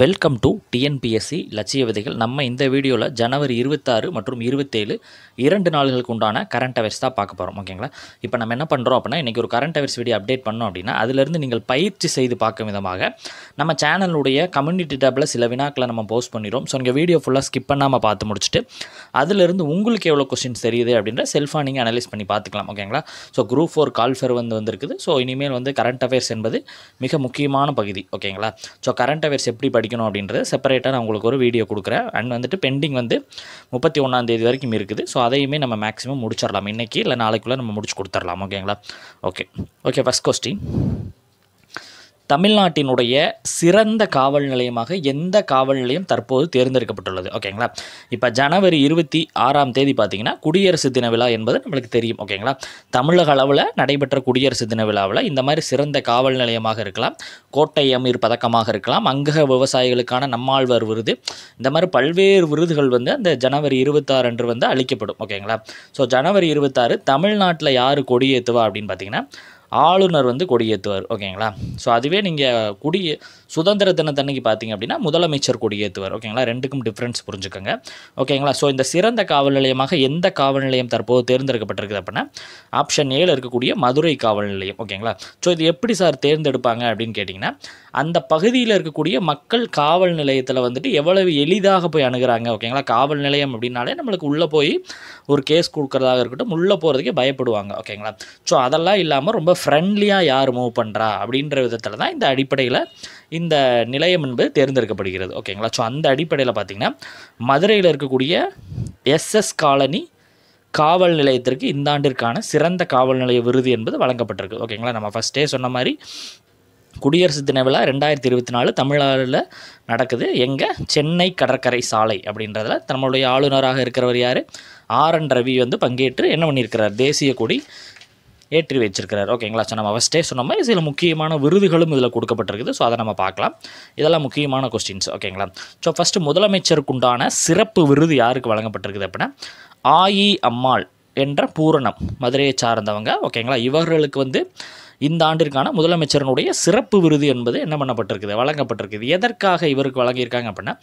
welcome to TNPSC லட்சிய விதைகள் நம்ம இந்த வீடியோவில் ஜனவரி இருபத்தாறு மற்றும் இருபத்தேழு இரண்டு நாள்களுக்கு உண்டான கரண்ட் அவர்ஸ் தான் பார்க்க போகிறோம் ஓகேங்களா இப்போ நம்ம என்ன பண்ணுறோம் அப்படின்னா இன்றைக்கி ஒரு கரண்ட் அவர்ஸ் வீடியோ அப்டேட் பண்ணோம் அப்படின்னா அதிலிருந்து நீங்கள் பயிற்சி செய்து பார்க்கும் விதமாக நம்ம சேனலுடைய கம்யூனிட்டி டேப்பில் சில வினாக்களை நம்ம போஸ்ட் பண்ணிடுறோம் ஸோ நீங்கள் வீடியோ ஃபுல்லாக ஸ்கிப் பண்ணாமல் பார்த்து முடிச்சுட்டு அதிலிருந்து உங்களுக்கு எவ்வளோ கொஸ்டின்ஸ் தெரியுது அப்படின்ற செல்ஃபாக நீங்கள் அனலைஸ் பண்ணி பார்த்துக்கலாம் ஓகேங்களா ஸோ குரூப் ஃபோர் கால்ஃபேர் வந்து வந்திருக்குது ஸோ இனிமேல் வந்து கரண்ட் அஃபேர்ஸ் என்பது மிக முக்கியமான பகுதி ஓகேங்களா ஸோ கரண்ட் அஃபேர்ஸ் எப்படி படிக்கணும் அப்படின்றது செப்பரேட்டாக நான் உங்களுக்கு ஒரு வீடியோ கொடுக்குறேன் அண்ட் வந்துட்டு பெண்டிங் வந்து முப்பத்தி ஒன்றாந்தேதி வரைக்கும் இருக்குது ஸோ அதையுமே நம்ம மேக்ஸிமம் முடிச்சிடலாம் இன்றைக்கி இல்லை நாளைக்குள்ளே நம்ம முடிச்சு கொடுத்துடலாம் ஓகேங்களா ஓகே ஓகே ஃபஸ்ட் கொஸ்டின் தமிழ்நாட்டினுடைய சிறந்த காவல் நிலையமாக எந்த காவல் நிலையம் தற்போது தேர்ந்தெடுக்கப்பட்டுள்ளது ஓகேங்களா இப்போ ஜனவரி இருபத்தி ஆறாம் தேதி பார்த்தீங்கன்னா குடியரசு தின விழா என்பது நம்மளுக்கு தெரியும் ஓகேங்களா தமிழக அளவில் நடைபெற்ற குடியரசு தின விழாவில் இந்த மாதிரி சிறந்த காவல் நிலையமாக இருக்கலாம் கோட்டை அமீர் பதக்கமாக இருக்கலாம் அங்கக விவசாயிகளுக்கான நம்மாழ்வார் விருது இந்த மாதிரி பல்வேறு விருதுகள் வந்து அந்த ஜனவரி இருபத்தாறு அன்று வந்து அளிக்கப்படும் ஓகேங்களா ஸோ ஜனவரி இருபத்தாறு தமிழ்நாட்டில் யார் கொடியேற்றுவா அப்படின்னு பார்த்தீங்கன்னா ஆளுநர் வந்து கொடியேற்றுவார் ஓகேங்களா ஸோ அதுவே நீங்கள் குடி சுதந்திர தினத்தன்னைக்கு பார்த்தீங்க அப்படின்னா முதலமைச்சர் கொடியேற்றுவர் ஓகேங்களா ரெண்டுக்கும் டிஃப்ரென்ஸ் புரிஞ்சுக்கோங்க ஓகேங்களா ஸோ இந்த சிறந்த காவல் நிலையமாக எந்த காவல் நிலையம் தற்போது தேர்ந்தெடுக்கப்பட்டிருக்குது அப்படின்னா ஆப்ஷன் ஏழு இருக்கக்கூடிய மதுரை காவல் நிலையம் ஓகேங்களா ஸோ இது எப்படி சார் தேர்ந்தெடுப்பாங்க அப்படின்னு கேட்டிங்கன்னா அந்த பகுதியில் இருக்கக்கூடிய மக்கள் காவல் நிலையத்தில் வந்துட்டு எவ்வளவு எளிதாக போய் அணுகிறாங்க ஓகேங்களா காவல் நிலையம் அப்படின்னாலே நம்மளுக்கு உள்ளே போய் ஒரு கேஸ் கொடுக்குறதாக இருக்கட்டும் உள்ளே போகிறதுக்கே பயப்படுவாங்க ஓகேங்களா ஸோ அதெல்லாம் இல்லாமல் ரொம்ப ஃப்ரெண்ட்லியாக யார் மூவ் பண்ணுறா அப்படின்ற விதத்தில் தான் இந்த அடிப்படையில் இந்த நிலையம் என்பது தேர்ந்தெடுக்கப்படுகிறது ஓகேங்களா ஸோ அந்த அடிப்படையில் பார்த்திங்கன்னா மதுரையில் இருக்கக்கூடிய எஸ்எஸ் காலனி காவல் நிலையத்திற்கு இந்த ஆண்டிற்கான சிறந்த காவல் நிலைய விருது என்பது வழங்கப்பட்டிருக்கு ஓகேங்களா நம்ம ஃபஸ்ட்டே சொன்ன மாதிரி குடியரசு தின விழா ரெண்டாயிரத்தி இருபத்தி நாலு தமிழ்நாடில் நடக்குது எங்கே சென்னை கடற்கரை சாலை அப்படின்றதில் நம்மளுடைய ஆளுநராக இருக்கிறவர் யார் ஆர் என் ரவி வந்து பங்கேற்று என்ன பண்ணியிருக்கிறார் தேசிய கொடி ஏற்றி வச்சிருக்கிறார் ஓகேங்களா ஸோ நம்ம ஃபஸ்ட்டே சொன்னோம் சில முக்கியமான விருதுகளும் இதில் கொடுக்கப்பட்டிருக்குது ஸோ அதை நம்ம பார்க்கலாம் இதெல்லாம் முக்கியமான கொஸ்டின்ஸ் ஓகேங்களா ஸோ ஃபஸ்ட்டு முதலமைச்சருக்குண்டான சிறப்பு விருது யாருக்கு வழங்கப்பட்டிருக்குது அப்படின்னா ஆயி அம்மாள் என்ற பூரணம் மதுரையை சார்ந்தவங்க ஓகேங்களா இவர்களுக்கு வந்து இந்த ஆண்டிற்கான முதலமைச்சரனுடைய சிறப்பு விருது என்பது என்ன பண்ணப்பட்டிருக்குது வழங்கப்பட்டிருக்குது எதற்காக இவருக்கு வழங்கியிருக்காங்க அப்படின்னா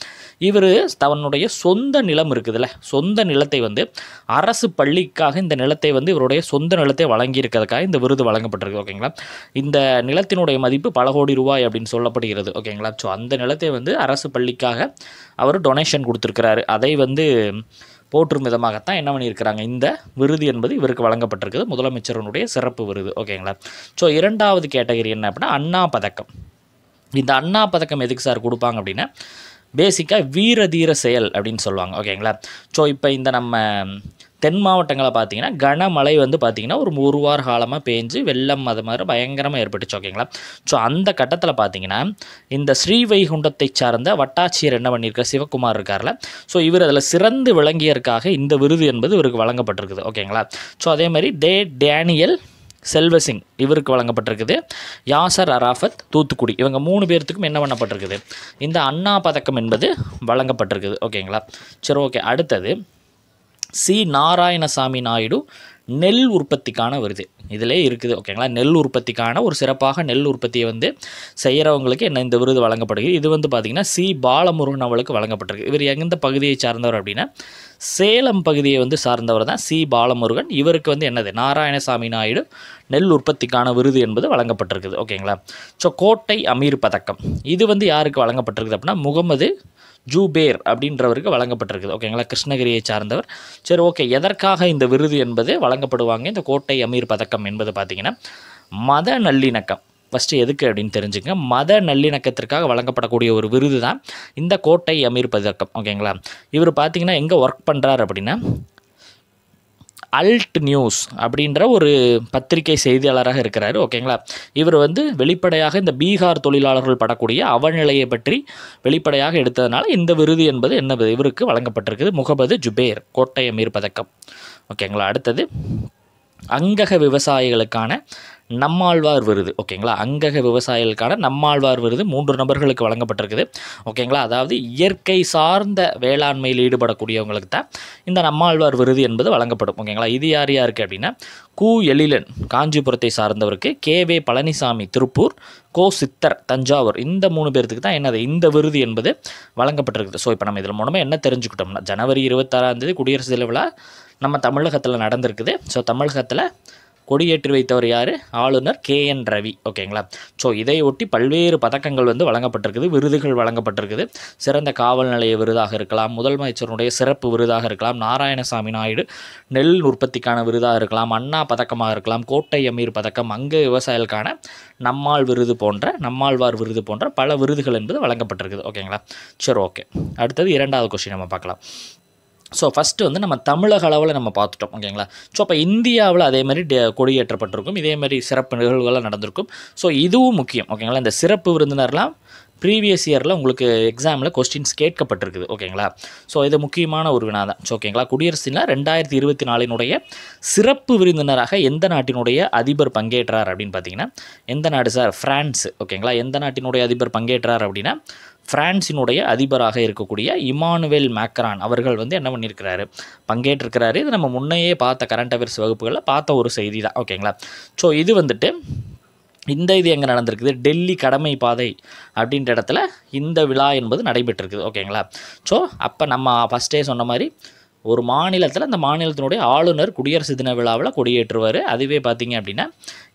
இவர் தன்னுடைய சொந்த நிலம் இருக்குதுல்ல சொந்த நிலத்தை வந்து அரசு பள்ளிக்காக இந்த நிலத்தை வந்து இவருடைய சொந்த நிலத்தை வழங்கியிருக்கிறதுக்காக இந்த விருது வழங்கப்பட்டிருக்கு ஓகேங்களா இந்த நிலத்தினுடைய மதிப்பு பல கோடி ரூபாய் அப்படின்னு சொல்லப்படுகிறது ஓகேங்களா ஸோ அந்த நிலத்தை வந்து அரசு பள்ளிக்காக அவர் டொனேஷன் கொடுத்துருக்கிறாரு அதை வந்து போற்றும் விதமாகத்தான் என்ன பண்ணியிருக்கிறாங்க இந்த விருது என்பது இவருக்கு வழங்கப்பட்டிருக்குது முதலமைச்சரனுடைய சிறப்பு விருது ஓகேங்களா ஸோ இரண்டாவது கேட்டகரி என்ன அப்படின்னா அண்ணா பதக்கம் இந்த அண்ணா பதக்கம் எதுக்கு சார் கொடுப்பாங்க அப்படின்னா பேசிக்காக வீரதீர செயல் அப்படின்னு சொல்லுவாங்க ஓகேங்களா ஸோ இப்போ இந்த நம்ம தென் மாவட்டங்களை பார்த்தீங்கன்னா கனமழை வந்து பார்த்திங்கன்னா ஒரு ஒரு வார காலமாக பேஞ்சு வெள்ளம் அது மாதிரி பயங்கரமாக ஏற்பட்டுச்சு ஓகேங்களா ஸோ அந்த கட்டத்தில் பார்த்தீங்கன்னா இந்த ஸ்ரீவைகுண்டத்தை சார்ந்த வட்டாட்சியர் என்ன பண்ணியிருக்கார் சிவகுமார் இருக்கார்ல ஸோ இவர் அதில் சிறந்து விளங்கியற்காக இந்த விருது என்பது இவருக்கு வழங்கப்பட்டிருக்குது ஓகேங்களா ஸோ அதே மாதிரி தே டேனியல் செல்வசிங் இவருக்கு வழங்கப்பட்டிருக்குது யாசர் அராஃபத் தூத்துக்குடி இவங்க மூணு பேர்த்துக்கும் என்ன பண்ணப்பட்டிருக்குது இந்த அண்ணா பதக்கம் என்பது வழங்கப்பட்டிருக்குது ஓகேங்களா சரி ஓகே அடுத்தது சி நாராயணசாமி நாயுடு நெல் உற்பத்திக்கான வருது இதிலே இருக்குது ஓகேங்களா நெல் உற்பத்திக்கான ஒரு சிறப்பாக நெல் உற்பத்தியை வந்து செய்கிறவங்களுக்கு என்ன இந்த விருது வழங்கப்படுகிறது இது வந்து பார்த்திங்கன்னா சி பாலமுருகன் அவளுக்கு வழங்கப்பட்டிருக்கு இவர் எந்த பகுதியை சார்ந்தவர் அப்படின்னா சேலம் பகுதியை வந்து சார்ந்தவர் தான் சி பாலமுருகன் இவருக்கு வந்து என்னது நாராயணசாமி நாயுடு நெல் உற்பத்திக்கான விருது என்பது வழங்கப்பட்டிருக்குது ஓகேங்களா ஸோ கோட்டை அமீர் பதக்கம் இது வந்து யாருக்கு வழங்கப்பட்டிருக்குது அப்படின்னா முகமது ஜூபேர் அப்படின்றவருக்கு வழங்கப்பட்டிருக்குது ஓகேங்களா கிருஷ்ணகிரியை சார்ந்தவர் சரி ஓகே எதற்காக இந்த விருது என்பது வழங்கப்படுவாங்க இந்த கோட்டை அமீர் பதக்கம் என்பது பார்த்திங்கன்னா மத நல்லிணக்கம் ஃபஸ்ட்டு எதுக்கு அப்படின்னு தெரிஞ்சுங்க மத நல்லிணக்கத்திற்காக வழங்கப்படக்கூடிய ஒரு விருது தான் இந்த கோட்டை அமீர் பதக்கம் ஓகேங்களா இவர் பார்த்திங்கன்னா எங்கே ஒர்க் பண்ணுறாரு அப்படின்னா அல்ட் நியூஸ் அப்படின்ற ஒரு பத்திரிகை செய்தியாளராக இருக்கிறார் ஓகேங்களா இவர் வந்து வெளிப்படையாக இந்த பீகார் தொழிலாளர்கள் படக்கூடிய அவநிலையை பற்றி வெளிப்படையாக எடுத்ததுனால இந்த விருது என்பது என்ன இவருக்கு வழங்கப்பட்டிருக்குது முகமது ஜுபேர் கோட்டை அமீர் பதக்கம் ஓகேங்களா அடுத்தது அங்கக விவசாயிகளுக்கான நம்மாழ்வார் விருது ஓகேங்களா அங்கக விவசாயிகளுக்கான நம்மாழ்வார் விருது மூன்று நபர்களுக்கு வழங்கப்பட்டிருக்குது ஓகேங்களா அதாவது இயற்கை சார்ந்த வேளாண்மையில் ஈடுபடக்கூடியவங்களுக்கு தான் இந்த நம்மாழ்வார் விருது என்பது வழங்கப்படும் ஓகேங்களா இது யார் யாருக்கு அப்படின்னா கு எழிலன் காஞ்சிபுரத்தை சார்ந்தவருக்கு கே வே பழனிசாமி திருப்பூர் கோ சித்தர் தஞ்சாவூர் இந்த மூணு பேர்த்துக்கு தான் என்னது இந்த விருது என்பது வழங்கப்பட்டிருக்குது ஸோ இப்போ நம்ம இதில் மூலமாக என்ன தெரிஞ்சுக்கிட்டோம்னா ஜனவரி இருபத்தாறாம் தேதி குடியரசு தின விழா நம்ம தமிழகத்தில் நடந்திருக்குது ஸோ தமிழகத்தில் கொடியேற்றி வைத்தவர் யார் ஆளுநர் கே என் ரவி ஓகேங்களா ஸோ இதை ஒட்டி பல்வேறு பதக்கங்கள் வந்து வழங்கப்பட்டிருக்குது விருதுகள் வழங்கப்பட்டிருக்குது சிறந்த காவல் நிலைய விருதாக இருக்கலாம் முதலமைச்சருடைய சிறப்பு விருதாக இருக்கலாம் நாராயணசாமி நாயுடு நெல் உற்பத்திக்கான விருதாக இருக்கலாம் அண்ணா பதக்கமாக இருக்கலாம் கோட்டை அமீர் பதக்கம் அங்கு விவசாயிகளுக்கான நம்மாள் விருது போன்ற நம்மாழ்வார் விருது போன்ற பல விருதுகள் என்பது வழங்கப்பட்டிருக்குது ஓகேங்களா சரி ஓகே அடுத்தது இரண்டாவது கொஸ்டின் நம்ம பார்க்கலாம் ஸோ ஃபஸ்ட்டு வந்து நம்ம தமிழக அளவில் நம்ம பார்த்துட்டோம் ஓகேங்களா ஸோ அப்போ இந்தியாவில் அதே மாதிரி கொடியேற்றப்பட்டிருக்கும் இதே மாதிரி சிறப்பு நிகழ்வுகள்லாம் நடந்திருக்கும் ஸோ இதுவும் முக்கியம் ஓகேங்களா இந்த சிறப்பு விருந்தினர்லாம் ப்ரீவியஸ் இயரில் உங்களுக்கு எக்ஸாமில் கொஸ்டின்ஸ் கேட்கப்பட்டிருக்குது ஓகேங்களா ஸோ இது முக்கியமான ஒரு வினா தான் ஸோ ஓகேங்களா குடியரசு தினம் ரெண்டாயிரத்தி இருபத்தி நாலினுடைய சிறப்பு விருந்தினராக எந்த நாட்டினுடைய அதிபர் பங்கேற்றார் அப்படின்னு பார்த்தீங்கன்னா எந்த நாடு சார் ஃப்ரான்ஸ் ஓகேங்களா எந்த நாட்டினுடைய அதிபர் பங்கேற்றார் அப்படின்னா பிரான்சினுடைய அதிபராக இருக்கக்கூடிய இமானுவேல் மேக்ரான் அவர்கள் வந்து என்ன பண்ணியிருக்கிறாரு பங்கேற்றிருக்கிறாரு இது நம்ம முன்னையே பார்த்த கரண்ட் அஃபேர்ஸ் வகுப்புகளில் பார்த்த ஒரு செய்தி தான் ஓகேங்களா ஸோ இது வந்துட்டு இந்த இது எங்கே நடந்திருக்குது டெல்லி கடமை பாதை அப்படின்ற இடத்துல இந்த விழா என்பது நடைபெற்றிருக்குது ஓகேங்களா ஸோ அப்போ நம்ம ஃபஸ்ட்டே சொன்ன மாதிரி ஒரு மாநிலத்தில் அந்த மாநிலத்தினுடைய ஆளுநர் குடியரசு தின விழாவில் கொடியேற்றுவார் அதுவே பார்த்திங்க அப்படின்னா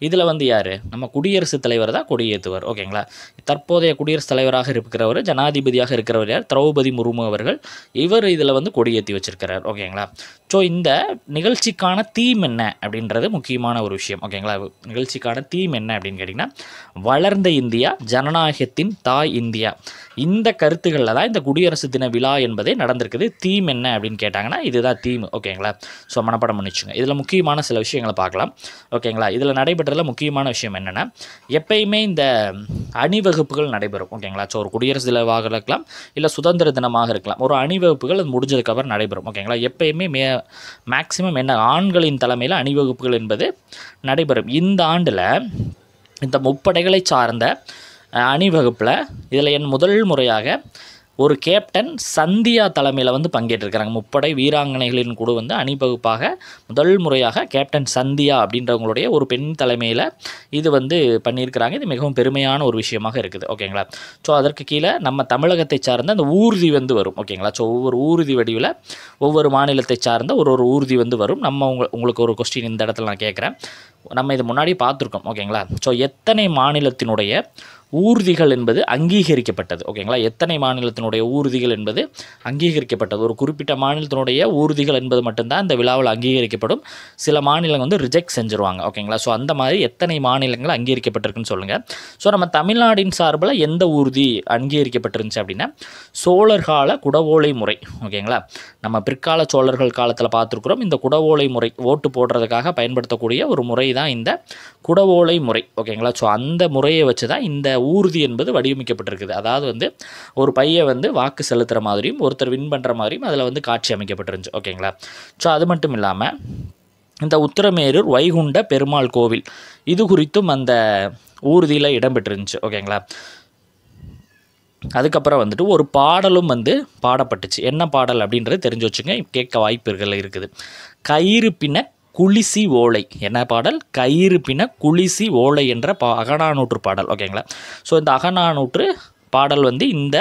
இதில் வந்து யார் நம்ம குடியரசுத் தலைவர் தான் கொடியேற்றுவார் ஓகேங்களா தற்போதைய குடியரசுத் தலைவராக இருக்கிறவர் ஜனாதிபதியாக இருக்கிறவர் யார் திரௌபதி முர்மு அவர்கள் இவர் இதில் வந்து கொடியேற்றி வச்சிருக்கிறார் ஓகேங்களா ஸோ இந்த நிகழ்ச்சிக்கான தீம் என்ன அப்படின்றது முக்கியமான ஒரு விஷயம் ஓகேங்களா நிகழ்ச்சிக்கான தீம் என்ன அப்படின்னு கேட்டிங்கன்னா வளர்ந்த இந்தியா ஜனநாயகத்தின் தாய் இந்தியா இந்த கருத்துக்களில் தான் இந்த குடியரசு தின விழா என்பதே நடந்திருக்குது தீம் என்ன அப்படின்னு கேட்டாங்கன்னா இதுதான் தீம் ஓகேங்களா ஸோ மனப்பாடம் பண்ணிச்சுங்க இதில் முக்கியமான சில விஷயங்களை பார்க்கலாம் ஓகேங்களா இதில் நடைபெற்றதில் முக்கியமான விஷயம் என்னென்னா எப்பயுமே இந்த அணிவகுப்புகள் நடைபெறும் ஓகேங்களா ஸோ ஒரு குடியரசு தினமாக இருக்கலாம் இல்லை சுதந்திர தினமாக இருக்கலாம் ஒரு அணிவகுப்புகள் அது முடிஞ்சதுக்கப்புறம் நடைபெறும் ஓகேங்களா எப்பயுமே மே மேக்ஸிமம் என்ன ஆண்களின் தலைமையில் அணிவகுப்புகள் என்பது நடைபெறும் இந்த ஆண்டில் இந்த முப்படைகளை சார்ந்த அணிவகுப்பில் இதில் என் முதல் முறையாக ஒரு கேப்டன் சந்தியா தலைமையில் வந்து பங்கேற்றிருக்கிறாங்க முப்படை வீராங்கனைகளின் குழு வந்து அணிவகுப்பாக முதல் முறையாக கேப்டன் சந்தியா அப்படின்றவங்களுடைய ஒரு பெண் தலைமையில் இது வந்து பண்ணியிருக்கிறாங்க இது மிகவும் பெருமையான ஒரு விஷயமாக இருக்குது ஓகேங்களா ஸோ அதற்கு கீழே நம்ம தமிழகத்தை சார்ந்த அந்த ஊர்தி வந்து வரும் ஓகேங்களா ஸோ ஒவ்வொரு ஊர்தி வடிவில் ஒவ்வொரு மாநிலத்தை சார்ந்த ஒரு ஒரு ஊர்தி வந்து வரும் நம்ம உங்களுக்கு ஒரு கொஸ்டின் இந்த இடத்துல நான் கேட்குறேன் நம்ம இது முன்னாடி பார்த்துருக்கோம் ஓகேங்களா ஸோ எத்தனை மாநிலத்தினுடைய ஊர்திகள் என்பது அங்கீகரிக்கப்பட்டது ஓகேங்களா எத்தனை மாநிலத்தினுடைய ஊர்திகள் என்பது அங்கீகரிக்கப்பட்டது ஒரு குறிப்பிட்ட மாநிலத்தினுடைய ஊர்திகள் என்பது மட்டும்தான் இந்த விழாவில் அங்கீகரிக்கப்படும் சில மாநிலங்கள் வந்து ரிஜெக்ட் செஞ்சுருவாங்க ஓகேங்களா ஸோ அந்த மாதிரி எத்தனை மாநிலங்கள் அங்கீகரிக்கப்பட்டிருக்குன்னு சொல்லுங்கள் ஸோ நம்ம தமிழ்நாடின் சார்பில் எந்த ஊர்தி அங்கீகரிக்கப்பட்டிருந்துச்சு அப்படின்னா சோழர் கால குடவோலை முறை ஓகேங்களா நம்ம பிற்கால சோழர்கள் காலத்தில் பார்த்துருக்குறோம் இந்த குடவோலை முறை ஓட்டு போடுறதுக்காக பயன்படுத்தக்கூடிய ஒரு முறை தான் இந்த குடவோலை முறை ஓகேங்களா ஸோ அந்த முறையை வச்சு தான் இந்த ஊர்தி என்பது வடிவமைக்கப்பட்டிருக்குது அதாவது வந்து ஒரு பையன் வந்து வாக்கு செலுத்துகிற மாதிரியும் ஒருத்தர் வின் பண்ணுற மாதிரியும் அதில் வந்து காட்சி அமைக்கப்பட்டிருந்துச்சு ஓகேங்களா ஸோ அது மட்டும் இல்லாமல் இந்த உத்தரமேரூர் வைகுண்ட பெருமாள் கோவில் இது குறித்தும் அந்த ஊர்தியில் இடம்பெற்றிருந்துச்சு ஓகேங்களா அதுக்கப்புறம் வந்துட்டு ஒரு பாடலும் வந்து பாடப்பட்டுச்சு என்ன பாடல் அப்படின்றது தெரிஞ்சு வச்சுங்க கேட்க வாய்ப்புகள் இருக்குது கயிறு பின்ன குளிசி ஓலை என்ன பாடல் கயிறு பின குளிசி ஓலை என்ற பா அகநானூற்று பாடல் ஓகேங்களா ஸோ இந்த அகநானூற்று பாடல் வந்து இந்த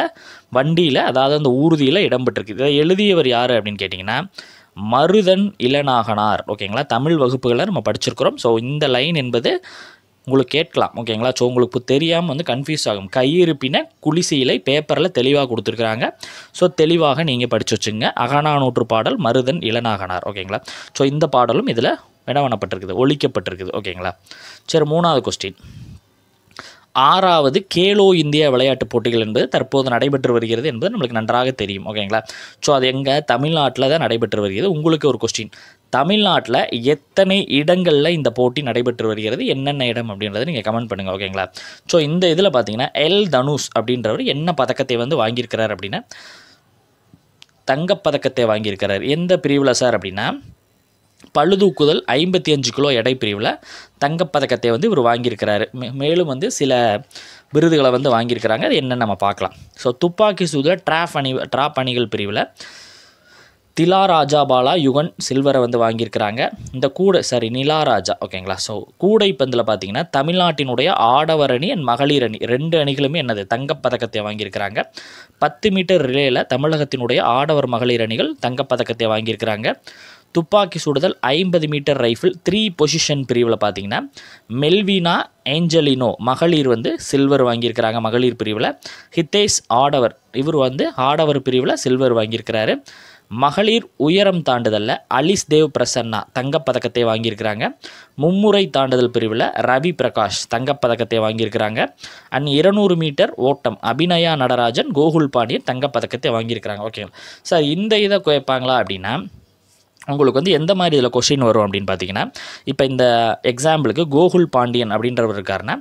வண்டியில் அதாவது அந்த ஊர்தியில் இடம்பெற்றிருக்கு இதை எழுதியவர் யார் அப்படின்னு கேட்டிங்கன்னா மருதன் இளநாகனார் ஓகேங்களா தமிழ் வகுப்புகளை நம்ம படிச்சிருக்கிறோம் ஸோ இந்த லைன் என்பது உங்களுக்கு கேட்கலாம் ஓகேங்களா ஸோ உங்களுக்கு தெரியாமல் வந்து கன்ஃபியூஸ் ஆகும் கையிருப்பின குளிசீலை பேப்பரில் தெளிவாக கொடுத்துருக்குறாங்க ஸோ தெளிவாக நீங்கள் படித்து வச்சுங்க அகனானூற்று பாடல் மருதன் இளநாகனார் ஓகேங்களா ஸோ இந்த பாடலும் இதில் வினவனப்பட்டிருக்குது ஒழிக்கப்பட்டிருக்குது ஓகேங்களா சரி மூணாவது கொஸ்டின் ஆறாவது கேலோ இந்தியா விளையாட்டுப் போட்டிகள் என்பது தற்போது நடைபெற்று வருகிறது என்பது நம்மளுக்கு நன்றாக தெரியும் ஓகேங்களா ஸோ அது எங்கே தமிழ்நாட்டில் தான் நடைபெற்று வருகிறது உங்களுக்கு ஒரு கொஸ்டின் தமிழ்நாட்டில் எத்தனை இடங்களில் இந்த போட்டி நடைபெற்று வருகிறது என்னென்ன இடம் அப்படின்றத நீங்கள் கமெண்ட் பண்ணுங்கள் ஓகேங்களா ஸோ இந்த இதில் பார்த்தீங்கன்னா எல் தனுஷ் அப்படின்றவர் என்ன பதக்கத்தை வந்து வாங்கியிருக்கிறார் அப்படின்னா தங்கப்பதக்கத்தை வாங்கியிருக்கிறார் எந்த பிரிவில் சார் அப்படின்னா பழுதூக்குதல் ஐம்பத்தி அஞ்சு கிலோ எடை பிரிவில் தங்கப்பதக்கத்தை வந்து இவர் வாங்கியிருக்கிறாரு மேலும் வந்து சில விருதுகளை வந்து வாங்கியிருக்கிறாங்க அது என்னென்னு நம்ம பார்க்கலாம் ஸோ துப்பாக்கி சூதில் ட்ராப் அணி ட்ராப் அணிகள் பிரிவில் திலா ராஜா பாலா யுகன் சில்வரை வந்து வாங்கியிருக்கிறாங்க இந்த கூடை சாரி நிலா ராஜா ஓகேங்களா ஸோ கூடை பந்தில் பார்த்தீங்கன்னா தமிழ்நாட்டினுடைய ஆடவர் அணி அண்ட் மகளிர் அணி ரெண்டு அணிகளுமே என்னது தங்கப்பதக்கத்தை வாங்கியிருக்கிறாங்க பத்து மீட்டர் ரிலேயில் தமிழகத்தினுடைய ஆடவர் மகளிர் அணிகள் தங்கப்பதக்கத்தை வாங்கியிருக்கிறாங்க துப்பாக்கி சுடுதல் ஐம்பது மீட்டர் ரைஃபிள் த்ரீ பொசிஷன் பிரிவில் பார்த்தீங்கன்னா மெல்வினா ஏஞ்சலினோ மகளிர் வந்து சில்வர் வாங்கியிருக்கிறாங்க மகளிர் பிரிவில் ஹிதேஷ் ஆடவர் இவர் வந்து ஆடவர் பிரிவில் சில்வர் வாங்கியிருக்கிறாரு மகளிர் உயரம் தாண்டுதலில் அலிஸ் தேவ் பிரசன்னா தங்கப்பதக்கத்தை வாங்கியிருக்கிறாங்க மும்முறை தாண்டுதல் பிரிவில் ரவி பிரகாஷ் தங்கப்பதக்கத்தை வாங்கியிருக்கிறாங்க அண்ட் இருநூறு மீட்டர் ஓட்டம் அபிநயா நடராஜன் கோகுல் பாண்டியன் தங்கப்பதக்கத்தை வாங்கியிருக்கிறாங்க ஓகே சார் இந்த இதை குறைப்பாங்களா அப்படின்னா உங்களுக்கு வந்து எந்த மாதிரி இதில் கொஷின் வரும் அப்படின்னு பார்த்தீங்கன்னா இப்போ இந்த எக்ஸாம்பிளுக்கு கோகுல் பாண்டியன் அப்படின்றவர் இருக்காருன்னா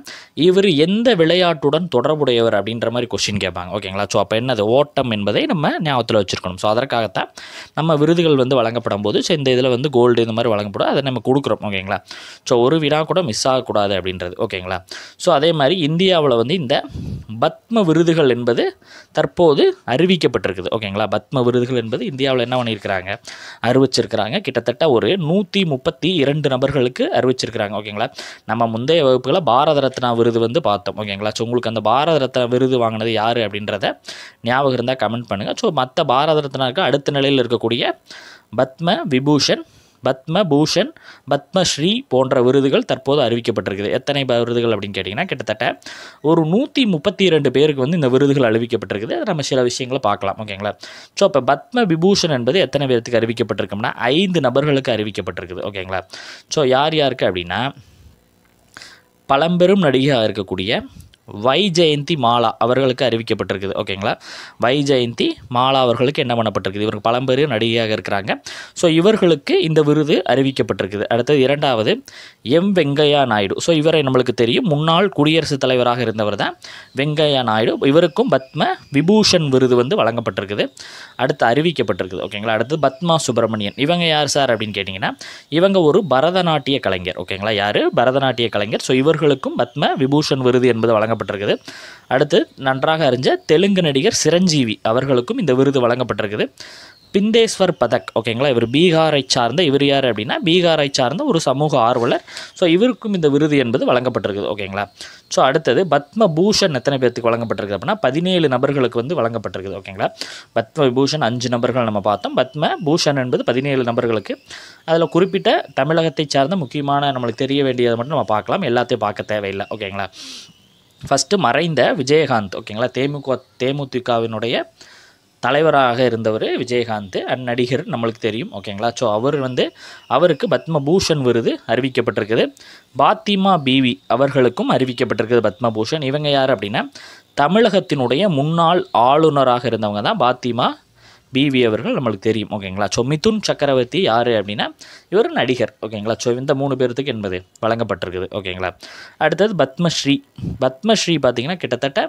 இவர் எந்த விளையாட்டுடன் தொடர்புடையவர் அப்படின்ற மாதிரி கொஷின் கேட்பாங்க ஓகேங்களா ஸோ அப்போ என்னது ஓட்டம் என்பதை நம்ம ஞாபகத்தில் வச்சுருக்கணும் ஸோ அதற்காகத்தான் நம்ம விருதுகள் வந்து வழங்கப்படும் போது ஸோ இந்த இதில் வந்து கோல்டு இந்த மாதிரி வழங்கப்படும் அதை நம்ம கொடுக்குறோம் ஓகேங்களா ஸோ ஒரு வினா கூட மிஸ் ஆகக்கூடாது அப்படின்றது ஓகேங்களா ஸோ அதே மாதிரி இந்தியாவில் வந்து இந்த பத்ம விருதுகள் என்பது தற்போது அறிவிக்கப்பட்டிருக்குது ஓகேங்களா பத்ம விருதுகள் என்பது இந்தியாவில் என்ன பண்ணியிருக்கிறாங்க அறிவிச்சிருக்கு இருக்கிறாங்க கிட்டத்தட்ட ஒரு நூற்றி முப்பத்தி இரண்டு நபர்களுக்கு அறிவிச்சிருக்கிறாங்க ஓகேங்களா நம்ம முந்தைய வகுப்புகள பாரத ரத்னா விருது வந்து பார்த்தோம் ஓகேங்களா ஸோ உங்களுக்கு அந்த பாரத ரத்னா விருது வாங்கினது யார் அப்படின்றத ஞாபகம் இருந்தால் கமெண்ட் பண்ணுங்கள் ஸோ மற்ற பாரத ரத்னாவுக்கு அடுத்த நிலையில் இருக்கக்கூடிய பத்ம விபூஷன் பத்ம பூஷன் பத்மஸ்ரீ போன்ற விருதுகள் தற்போது அறிவிக்கப்பட்டிருக்குது எத்தனை விருதுகள் அப்படின்னு கேட்டிங்கன்னா கிட்டத்தட்ட ஒரு நூற்றி முப்பத்தி இரண்டு பேருக்கு வந்து இந்த விருதுகள் அறிவிக்கப்பட்டிருக்குது நம்ம சில விஷயங்களை பார்க்கலாம் ஓகேங்களா ஸோ இப்போ பத்ம விபூஷன் என்பது எத்தனை பேருக்கு அறிவிக்கப்பட்டிருக்கோம்னா ஐந்து நபர்களுக்கு அறிவிக்கப்பட்டிருக்குது ஓகேங்களா ஸோ யார் யாருக்கு அப்படின்னா பழம்பெரும் நடிகையாக இருக்கக்கூடிய வைஜெயந்தி மாலா அவர்களுக்கு அறிவிக்கப்பட்டிருக்குது ஓகேங்களா வைஜெயந்தி மாலா அவர்களுக்கு என்ன பண்ணப்பட்டிருக்குது இவருக்கு பழம்பெரிய நடிகையாக இருக்கிறாங்க ஸோ இவர்களுக்கு இந்த விருது அறிவிக்கப்பட்டிருக்குது அடுத்தது இரண்டாவது எம் வெங்கையா நாயுடு ஸோ இவரை நம்மளுக்கு தெரியும் முன்னாள் குடியரசுத் தலைவராக இருந்தவர் தான் வெங்கையா நாயுடு இவருக்கும் பத்ம விபூஷன் விருது வந்து வழங்கப்பட்டிருக்குது அடுத்து அறிவிக்கப்பட்டிருக்குது ஓகேங்களா அடுத்து பத்மா சுப்பிரமணியன் இவங்க யார் சார் அப்படின்னு கேட்டிங்கன்னா இவங்க ஒரு பரதநாட்டிய கலைஞர் ஓகேங்களா யார் பரதநாட்டிய கலைஞர் ஸோ இவர்களுக்கும் பத்ம விபூஷன் விருது என்பது வழங்க வழங்கப்பட்டிருக்குது அடுத்து நன்றாக அறிஞ்ச தெலுங்கு நடிகர் சிரஞ்சீவி அவர்களுக்கும் இந்த விருது வழங்கப்பட்டிருக்குது பிந்தேஸ்வர் பதக் ஓகேங்களா இவர் பீகாரை சார்ந்த இவர் யார் அப்படின்னா பீகாரை சார்ந்த ஒரு சமூக ஆர்வலர் ஸோ இவருக்கும் இந்த விருது என்பது வழங்கப்பட்டிருக்குது ஓகேங்களா ஸோ அடுத்தது பத்ம பூஷன் எத்தனை பேர்த்துக்கு வழங்கப்பட்டிருக்குது அப்படின்னா பதினேழு நபர்களுக்கு வந்து வழங்கப்பட்டிருக்குது ஓகேங்களா பத்ம பூஷன் அஞ்சு நபர்கள் நம்ம பார்த்தோம் பத்ம பூஷன் என்பது பதினேழு நபர்களுக்கு அதில் குறிப்பிட்ட தமிழகத்தை சார்ந்த முக்கியமான நம்மளுக்கு தெரிய வேண்டியதை மட்டும் நம்ம பார்க்கலாம் எல்லாத்தையும் பார்க்க தேவையில்லை ஓகேங்களா ஃபஸ்ட்டு மறைந்த விஜயகாந்த் ஓகேங்களா தேமுக தேமுதிகவினுடைய தலைவராக இருந்தவர் விஜயகாந்த் அண்ட் நடிகர் நம்மளுக்கு தெரியும் ஓகேங்களா ஸோ அவர் வந்து அவருக்கு பத்மபூஷன் விருது அறிவிக்கப்பட்டிருக்குது பாத்திமா பிவி அவர்களுக்கும் அறிவிக்கப்பட்டிருக்குது பத்மபூஷன் இவங்க யார் அப்படின்னா தமிழகத்தினுடைய முன்னாள் ஆளுநராக இருந்தவங்க தான் பாத்திமா பிவி அவர்கள் நம்மளுக்கு தெரியும் ஓகேங்களா ஸோ மிதுன் சக்கரவர்த்தி யார் அப்படின்னா இவர் நடிகர் ஓகேங்களா ஸோ இந்த மூணு பேர்த்துக்கு என்பது வழங்கப்பட்டிருக்குது ஓகேங்களா அடுத்தது பத்மஸ்ரீ பத்மஸ்ரீ பார்த்திங்கன்னா கிட்டத்தட்ட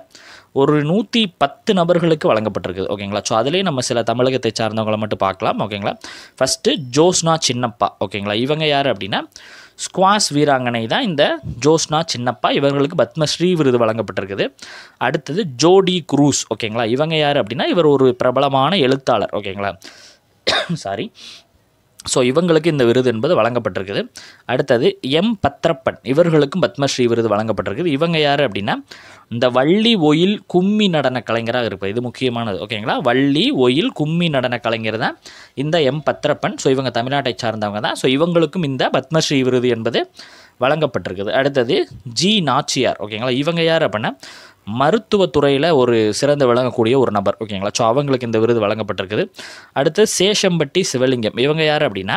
ஒரு நூற்றி பத்து நபர்களுக்கு வழங்கப்பட்டிருக்குது ஓகேங்களா ஸோ அதுலேயே நம்ம சில தமிழகத்தை சார்ந்தவங்களை மட்டும் பார்க்கலாம் ஓகேங்களா ஃபஸ்ட்டு ஜோஸ்னா சின்னப்பா ஓகேங்களா இவங்க யார் அப்படின்னா ஸ்குவாஷ் வீராங்கனை தான் இந்த ஜோஸ்னா சின்னப்பா இவர்களுக்கு பத்மஸ்ரீ விருது வழங்கப்பட்டிருக்குது அடுத்தது ஜோடி குரூஸ் ஓகேங்களா இவங்க யார் அப்படின்னா இவர் ஒரு பிரபலமான எழுத்தாளர் ஓகேங்களா சாரி ஸோ இவங்களுக்கு இந்த விருது என்பது வழங்கப்பட்டிருக்குது அடுத்தது எம் பத்ரப்பன் இவர்களுக்கும் பத்மஸ்ரீ விருது வழங்கப்பட்டிருக்குது இவங்க யார் அப்படின்னா இந்த வள்ளி ஒயில் கும்மி நடன கலைஞராக இருப்பது இது முக்கியமானது ஓகேங்களா வள்ளி ஒயில் கும்மி நடன கலைஞர் தான் இந்த எம் பத்ரப்பன் ஸோ இவங்க தமிழ்நாட்டை சார்ந்தவங்க தான் ஸோ இவங்களுக்கும் இந்த பத்மஸ்ரீ விருது என்பது வழங்கப்பட்டிருக்குது அடுத்தது ஜி நாச்சியார் ஓகேங்களா இவங்க யார் அப்படின்னா மருத்துவத்துறையில் ஒரு சிறந்த விளங்கக்கூடிய ஒரு நபர் ஓகேங்களா ஸோ அவங்களுக்கு இந்த விருது வழங்கப்பட்டிருக்குது அடுத்து சேஷம்பட்டி சிவலிங்கம் இவங்க யார் அப்படின்னா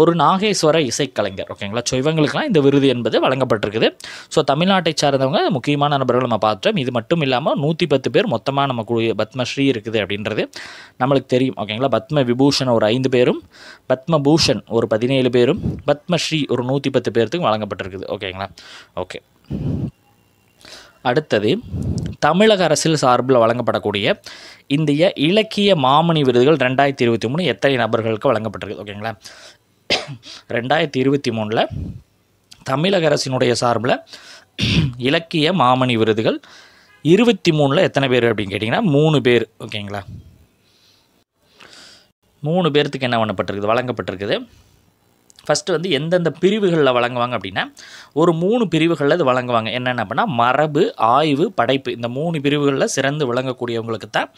ஒரு நாகேஸ்வர இசைக்கலைஞர் ஓகேங்களா ஸோ இவங்களுக்குலாம் இந்த விருது என்பது வழங்கப்பட்டிருக்குது ஸோ தமிழ்நாட்டை சார்ந்தவங்க முக்கியமான நபர்கள் நம்ம பார்த்தோம் இது மட்டும் இல்லாமல் நூற்றி பத்து பேர் மொத்தமாக நம்ம பத்மஸ்ரீ இருக்குது அப்படின்றது நம்மளுக்கு தெரியும் ஓகேங்களா பத்ம விபூஷன் ஒரு ஐந்து பேரும் பத்மபூஷன் ஒரு பதினேழு பேரும் பத்மஸ்ரீ ஒரு நூற்றி பத்து பேர்த்துக்கும் வழங்கப்பட்டிருக்குது ஓகேங்களா ஓகே அடுத்தது தமிழக அரசில் சார்பில் வழங்கப்படக்கூடிய இந்திய இலக்கிய மாமணி விருதுகள் ரெண்டாயிரத்தி இருபத்தி மூணு எத்தனை நபர்களுக்கு வழங்கப்பட்டிருக்கு ஓகேங்களா ரெண்டாயிரத்தி இருபத்தி மூணில் தமிழக அரசினுடைய சார்பில் இலக்கிய மாமணி விருதுகள் இருபத்தி மூணில் எத்தனை பேர் அப்படின்னு கேட்டிங்கன்னா மூணு பேர் ஓகேங்களா மூணு பேர்த்துக்கு என்ன பண்ணப்பட்டிருக்குது வழங்கப்பட்டிருக்குது ஃபஸ்ட்டு வந்து எந்தெந்த பிரிவுகளில் வழங்குவாங்க அப்படின்னா ஒரு மூணு பிரிவுகளில் இது வழங்குவாங்க என்னென்ன அப்படின்னா மரபு ஆய்வு படைப்பு இந்த மூணு பிரிவுகளில் சிறந்து விளங்கக்கூடியவங்களுக்கு தான்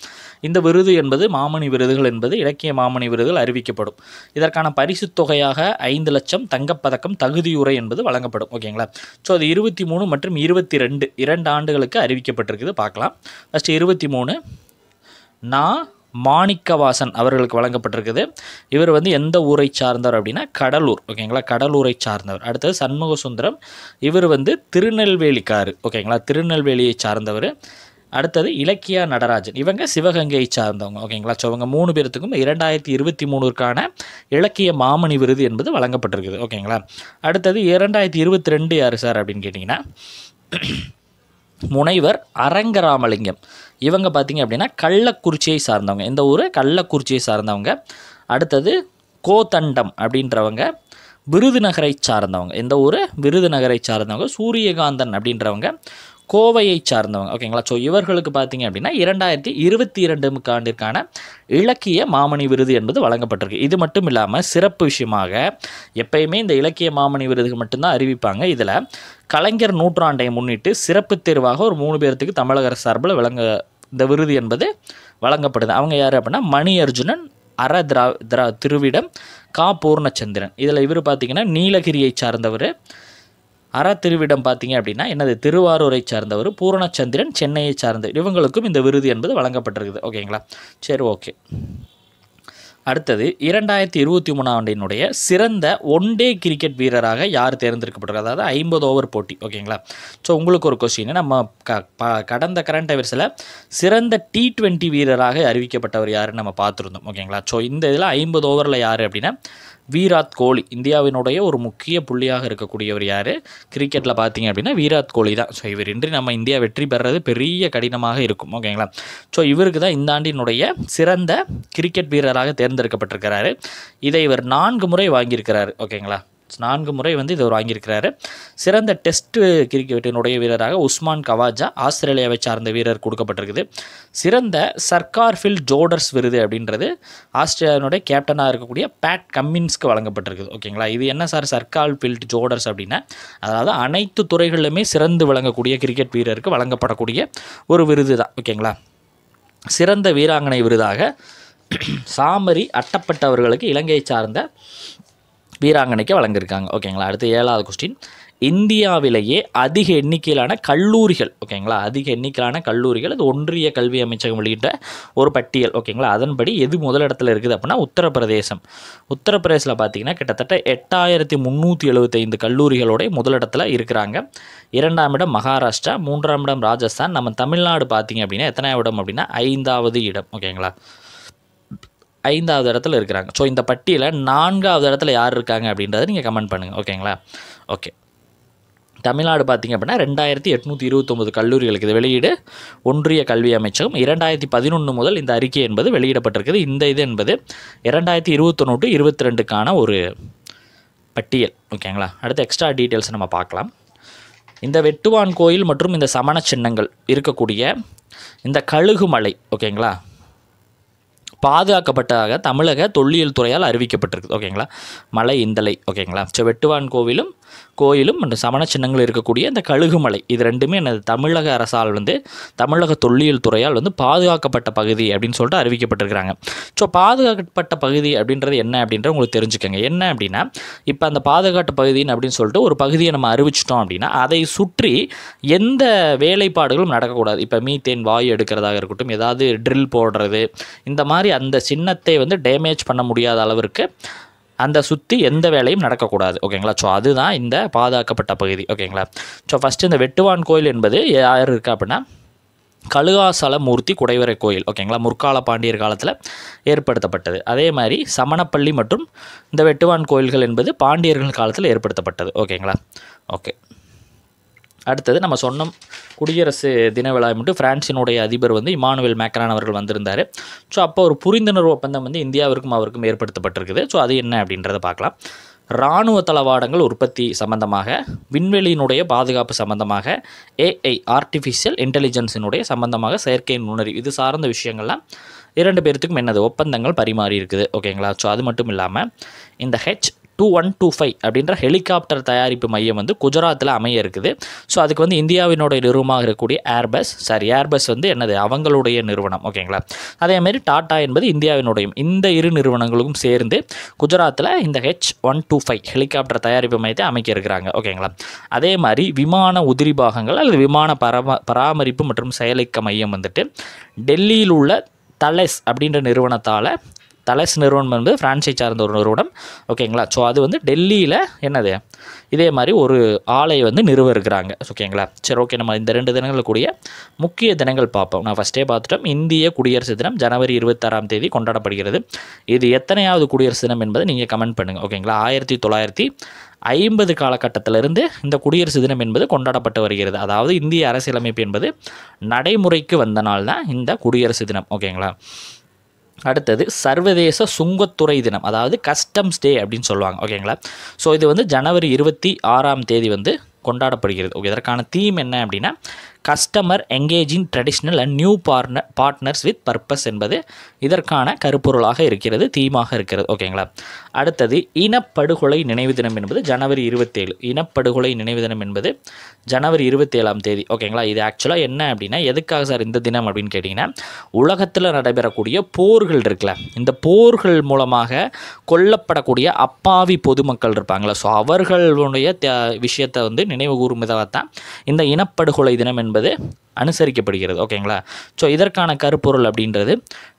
இந்த விருது என்பது மாமணி விருதுகள் என்பது இலக்கிய மாமணி விருதுகள் அறிவிக்கப்படும் இதற்கான பரிசு தொகையாக ஐந்து லட்சம் தங்கப்பதக்கம் தகுதியுரை என்பது வழங்கப்படும் ஓகேங்களா ஸோ அது இருபத்தி மூணு மற்றும் இருபத்தி ரெண்டு இரண்டு ஆண்டுகளுக்கு அறிவிக்கப்பட்டிருக்குது பார்க்கலாம் ஃபஸ்ட்டு இருபத்தி மூணு நான் மாணிக்கவாசன் அவர்களுக்கு வழங்கப்பட்டிருக்குது இவர் வந்து எந்த ஊரை சார்ந்தவர் அப்படின்னா கடலூர் ஓகேங்களா கடலூரை சார்ந்தவர் அடுத்தது சண்முக சுந்தரம் இவர் வந்து திருநெல்வேலிக்காரு ஓகேங்களா திருநெல்வேலியை சார்ந்தவர் அடுத்தது இலக்கியா நடராஜன் இவங்க சிவகங்கையை சார்ந்தவங்க ஓகேங்களா ஸோ இவங்க மூணு பேர்த்துக்கும் இரண்டாயிரத்தி இருபத்தி மூணுக்கான இலக்கிய மாமணி விருது என்பது வழங்கப்பட்டிருக்குது ஓகேங்களா அடுத்தது இரண்டாயிரத்தி இருபத்தி ரெண்டு யார் சார் அப்படின்னு கேட்டிங்கன்னா முனைவர் அரங்கராமலிங்கம் இவங்க பார்த்திங்க அப்படின்னா கள்ளக்குறிச்சியை சார்ந்தவங்க இந்த ஊர் கள்ளக்குறிச்சியை சார்ந்தவங்க அடுத்தது கோதண்டம் அப்படின்றவங்க விருதுநகரை சார்ந்தவங்க இந்த ஊர் விருதுநகரை சார்ந்தவங்க சூரியகாந்தன் அப்படின்றவங்க கோவையை சார்ந்தவங்க ஓகேங்களா ஸோ இவர்களுக்கு பார்த்தீங்க அப்படின்னா இரண்டாயிரத்தி இருபத்தி இரண்டு ஆண்டிற்கான இலக்கிய மாமணி விருது என்பது வழங்கப்பட்டிருக்கு இது மட்டும் இல்லாமல் சிறப்பு விஷயமாக எப்பயுமே இந்த இலக்கிய மாமணி விருதுக்கு மட்டும்தான் அறிவிப்பாங்க இதில் கலைஞர் நூற்றாண்டை முன்னிட்டு சிறப்பு தேர்வாக ஒரு மூணு பேர்த்துக்கு தமிழக அரசு சார்பில் வழங்க இந்த விருது என்பது வழங்கப்படுது அவங்க யார் அப்படின்னா மணி அர்ஜுனன் அற திரா திரா திருவிடம் கா பூர்ணச்சந்திரன் இதில் இவர் பார்த்திங்கன்னா நீலகிரியை சார்ந்தவர் அறத்திருவிடம் பார்த்தீங்க அப்படின்னா எனது திருவாரூரை சார்ந்தவர் பூரணச்சந்திரன் சென்னையை சார்ந்தவர் இவங்களுக்கும் இந்த விருது என்பது வழங்கப்பட்டிருக்குது ஓகேங்களா சரி ஓகே அடுத்தது இரண்டாயிரத்தி இருபத்தி மூணாம் ஆண்டினுடைய சிறந்த ஒன் டே கிரிக்கெட் வீரராக யார் தேர்ந்தெடுக்கப்பட்டிருக்காரு அதாவது ஐம்பது ஓவர் போட்டி ஓகேங்களா ஸோ உங்களுக்கு ஒரு கொஸ்டின் நம்ம க கடந்த கரண்ட் அவர்ஸில் சிறந்த டி ட்வெண்ட்டி வீரராக அறிவிக்கப்பட்டவர் யாருன்னு நம்ம பார்த்துருந்தோம் ஓகேங்களா ஸோ இந்த இதில் ஐம்பது ஓவரில் யார் அப்படின்னா வீராத் கோலி இந்தியாவினுடைய ஒரு முக்கிய புள்ளியாக இருக்கக்கூடியவர் யார் கிரிக்கெட்டில் பார்த்தீங்க அப்படின்னா வீராத் கோலி தான் ஸோ இவர் இன்றி நம்ம இந்தியா வெற்றி பெறுறது பெரிய கடினமாக இருக்கும் ஓகேங்களா ஸோ இவருக்கு தான் இந்த ஆண்டினுடைய சிறந்த கிரிக்கெட் வீரராக தேர்ந்தெடுக்கப்பட்டிருக்கிறாரு இதை இவர் நான்கு முறை வாங்கியிருக்கிறார் ஓகேங்களா நான்கு முறை வந்து இதை வாங்கியிருக்கிறாரு சிறந்த டெஸ்ட் கிரிக்கெட்டினுடைய வீரராக உஸ்மான் கவாஜா ஆஸ்திரேலியாவை சார்ந்த வீரர் கொடுக்கப்பட்டிருக்குது சிறந்த சர்க்கார்ஃபில் ஜோடர்ஸ் விருது அப்படின்றது ஆஸ்திரேலியாவினுடைய கேப்டனாக இருக்கக்கூடிய பேட் கம்மின்ஸ்க்கு வழங்கப்பட்டிருக்குது ஓகேங்களா இது என்ன சார் சர்க்கார் ஃபில்ட் ஜோடர்ஸ் அப்படின்னா அதாவது அனைத்து துறைகளிலுமே சிறந்து வழங்கக்கூடிய கிரிக்கெட் வீரருக்கு வழங்கப்படக்கூடிய ஒரு விருது தான் ஓகேங்களா சிறந்த வீராங்கனை விருதாக சாமரி அட்டப்பட்டவர்களுக்கு இலங்கையை சார்ந்த வீராங்கனைக்கு வழங்கியிருக்காங்க ஓகேங்களா அடுத்து ஏழாவது கொஸ்டின் இந்தியாவிலேயே அதிக எண்ணிக்கையிலான கல்லூரிகள் ஓகேங்களா அதிக எண்ணிக்கையிலான கல்லூரிகள் அது ஒன்றிய கல்வி அமைச்சகம் வெளியிட்ட ஒரு பட்டியல் ஓகேங்களா அதன்படி எது முதலிடத்தில் இருக்குது அப்படின்னா உத்தரப்பிரதேசம் உத்தரப்பிரதேசில் பார்த்தீங்கன்னா கிட்டத்தட்ட எட்டாயிரத்தி முந்நூற்றி எழுபத்தைந்து கல்லூரிகளோடைய முதலிடத்தில் இருக்கிறாங்க இரண்டாம் இடம் மகாராஷ்டிரா மூன்றாம் இடம் ராஜஸ்தான் நம்ம தமிழ்நாடு பார்த்திங்க அப்படின்னா எத்தனை இடம் அப்படின்னா ஐந்தாவது இடம் ஓகேங்களா ஐந்தாவது இடத்துல இருக்கிறாங்க ஸோ இந்த பட்டியலில் நான்காவது இடத்துல யார் இருக்காங்க அப்படின்றத நீங்கள் கமெண்ட் பண்ணுங்கள் ஓகேங்களா ஓகே தமிழ்நாடு பார்த்திங்க அப்படின்னா ரெண்டாயிரத்தி எட்நூற்றி இருபத்தொம்பது கல்லூரிகளுக்கு இது வெளியீடு ஒன்றிய கல்வி அமைச்சகம் இரண்டாயிரத்தி பதினொன்று முதல் இந்த அறிக்கை என்பது வெளியிடப்பட்டிருக்குது இந்த இது என்பது இரண்டாயிரத்தி இருபத்தொன்னு டு இருபத்தி ரெண்டுக்கான ஒரு பட்டியல் ஓகேங்களா அடுத்து எக்ஸ்ட்ரா டீட்டெயில்ஸ் நம்ம பார்க்கலாம் இந்த வெட்டுவான் கோயில் மற்றும் இந்த சமண சின்னங்கள் இருக்கக்கூடிய இந்த கழுகுமலை ஓகேங்களா பாதுகாக்கப்பட்டதாக தமிழக தொல்லியல் துறையால் அறிவிக்கப்பட்டிருக்கு ஓகேங்களா மலை இந்தலை ஓகேங்களா ஸோ வெட்டுவான் கோவிலும் கோயிலும் அந்த சமண சின்னங்கள் இருக்கக்கூடிய அந்த கழுகுமலை இது ரெண்டுமே எனது தமிழக அரசால் வந்து தமிழக தொல்லியல் துறையால் வந்து பாதுகாக்கப்பட்ட பகுதி அப்படின்னு சொல்லிட்டு அறிவிக்கப்பட்டிருக்கிறாங்க ஸோ பாதுகாக்கப்பட்ட பகுதி அப்படின்றது என்ன அப்படின்றது உங்களுக்கு தெரிஞ்சுக்கோங்க என்ன அப்படின்னா இப்போ அந்த பாதுகாட்டு பகுதின்னு அப்படின்னு சொல்லிட்டு ஒரு பகுதியை நம்ம அறிவிச்சிட்டோம் அப்படின்னா அதை சுற்றி எந்த வேலைப்பாடுகளும் நடக்கக்கூடாது இப்போ மீத்தேன் வாயு எடுக்கிறதாக இருக்கட்டும் ஏதாவது ட்ரில் போடுறது இந்த மாதிரி அந்த சின்னத்தை வந்து டேமேஜ் பண்ண முடியாத அளவிற்கு அந்த சுற்றி எந்த வேலையும் நடக்கக்கூடாது ஓகேங்களா ஸோ அதுதான் இந்த பாதுகாக்கப்பட்ட பகுதி ஓகேங்களா ஸோ ஃபஸ்ட்டு இந்த வெட்டுவான் கோயில் என்பது யார் இருக்குது அப்படின்னா கழுகாசல மூர்த்தி குடைவரை கோயில் ஓகேங்களா முற்கால பாண்டியர் காலத்தில் ஏற்படுத்தப்பட்டது அதே மாதிரி சமணப்பள்ளி மற்றும் இந்த வெட்டுவான் கோயில்கள் என்பது பாண்டியர்கள் காலத்தில் ஏற்படுத்தப்பட்டது ஓகேங்களா ஓகே அடுத்தது நம்ம சொன்னோம் குடியரசு தின விழா மட்டும் பிரான்சினுடைய அதிபர் வந்து இமானுவேல் மேக்ரான் அவர்கள் வந்திருந்தார் ஸோ அப்போ ஒரு புரிந்துணர்வு ஒப்பந்தம் வந்து இந்தியாவிற்கும் அவருக்கும் ஏற்படுத்தப்பட்டிருக்குது ஸோ அது என்ன அப்படின்றத பார்க்கலாம் இராணுவ தளவாடங்கள் உற்பத்தி சம்பந்தமாக விண்வெளியினுடைய பாதுகாப்பு சம்பந்தமாக ஏஐ ஆர்டிஃபிஷியல் இன்டெலிஜென்ஸினுடைய சம்பந்தமாக செயற்கை நுண்ணறிவு இது சார்ந்த விஷயங்கள்லாம் இரண்டு பேர்த்துக்கும் என்னது ஒப்பந்தங்கள் பரிமாறி இருக்குது ஓகேங்களா ஸோ அது மட்டும் இல்லாமல் இந்த H two one two five அப்படின்ற ஹெலிகாப்டர் தயாரிப்பு மையம் வந்து குஜராத்தில் அமைய இருக்குது ஸோ அதுக்கு வந்து இந்தியாவினுடைய நிறுவனமாக இருக்கக்கூடிய ஏர்பஸ் சாரி ஏர்பஸ் வந்து என்னது அவங்களுடைய நிறுவனம் ஓகேங்களா அதேமாதிரி டாடா என்பது இந்தியாவினுடையும் இந்த இரு நிறுவனங்களுக்கும் சேர்ந்து குஜராத்தில் இந்த H one two five helicopter தயாரிப்பு மையத்தை அமைக்க இருக்கிறாங்க ஓகேங்களா அதே மாதிரி விமான உதிரி பாகங்கள் அல்லது விமான பராம பராமரிப்பு மற்றும் செயலிக்க மையம் வந்துட்டு டெல்லியில் உள்ள தலைஸ் அப்படின்ற நிறுவனத்தால் தலஸ் நிறுவனம் வந்து ஃப்ரான்ஸை சார்ந்த ஒரு நிறுவனம் ஓகேங்களா ஸோ அது வந்து டெல்லியில் என்னது இதே மாதிரி ஒரு ஆலை வந்து நிறுவ இருக்கிறாங்க ஓகேங்களா சரி ஓகே நம்ம இந்த ரெண்டு தினங்கள் கூடிய முக்கிய தினங்கள் பார்ப்போம் நான் ஃபஸ்ட்டே பார்த்துட்டோம் இந்திய குடியரசு தினம் ஜனவரி இருபத்தாறாம் தேதி கொண்டாடப்படுகிறது இது எத்தனையாவது குடியரசு தினம் என்பதை நீங்கள் கமெண்ட் பண்ணுங்கள் ஓகேங்களா ஆயிரத்தி தொள்ளாயிரத்தி ஐம்பது காலகட்டத்திலிருந்து இந்த குடியரசு தினம் என்பது கொண்டாடப்பட்டு வருகிறது அதாவது இந்திய அரசியலமைப்பு என்பது நடைமுறைக்கு வந்த நாள் தான் இந்த குடியரசு தினம் ஓகேங்களா அடுத்தது சர்வதேச சுங்கத்துறை தினம் அதாவது கஸ்டம்ஸ் டே அப்படின்னு சொல்லுவாங்க ஓகேங்களா ஸோ இது வந்து ஜனவரி இருபத்தி ஆறாம் தேதி வந்து கொண்டாடப்படுகிறது ஓகே இதற்கான தீம் என்ன அப்படின்னா customer engaging traditional and new partner partners with purpose என்பது இதற்கான கருப்பொருளாக இருக்கிறது தீமாக இருக்கிறது ஓகேங்களா அடுத்தது இனப்படுகொலை நினைவு தினம் என்பது ஜனவரி இருபத்தேழு இனப்படுகொலை நினைவு தினம் என்பது ஜனவரி இருபத்தேழாம் தேதி ஓகேங்களா இது ஆக்சுவலாக என்ன அப்படின்னா எதுக்காக சார் இந்த தினம் அப்படின்னு கேட்டிங்கன்னா உலகத்தில் நடைபெறக்கூடிய போர்கள் இருக்குல்ல இந்த போர்கள் மூலமாக கொல்லப்படக்கூடிய அப்பாவி பொதுமக்கள் இருப்பாங்களா ஸோ அவர்களுடைய விஷயத்தை வந்து நினைவு கூறும் விதமாகத்தான் இந்த இனப்படுகொலை தினம் என்பது அனுசரிக்கப்படுகிறது ஓகேங்களா ஸோ இதற்கான கருப்பொருள் அப்படின்றது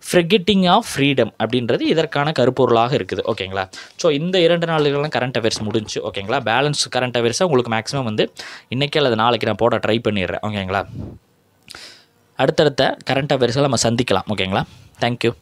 ஃப்ரிகிட்டிங் ஆஃப் ஃப்ரீடம் அப்படின்றது இதற்கான கருப்பொருளாக இருக்குது ஓகேங்களா ஸோ இந்த இரண்டு நாள்கள்லாம் கரண்ட் அஃபேர்ஸ் முடிஞ்சு ஓகேங்களா பேலன்ஸ் கரண்ட் அஃபேர்ஸை உங்களுக்கு மேக்ஸிமம் வந்து இன்றைக்கே அல்லது நாளைக்கு நான் போட ட்ரை பண்ணிடுறேன் ஓகேங்களா அடுத்தடுத்த கரண்ட் அஃபேர்ஸை நம்ம சந்திக்கலாம் ஓகேங்களா தேங்க்யூ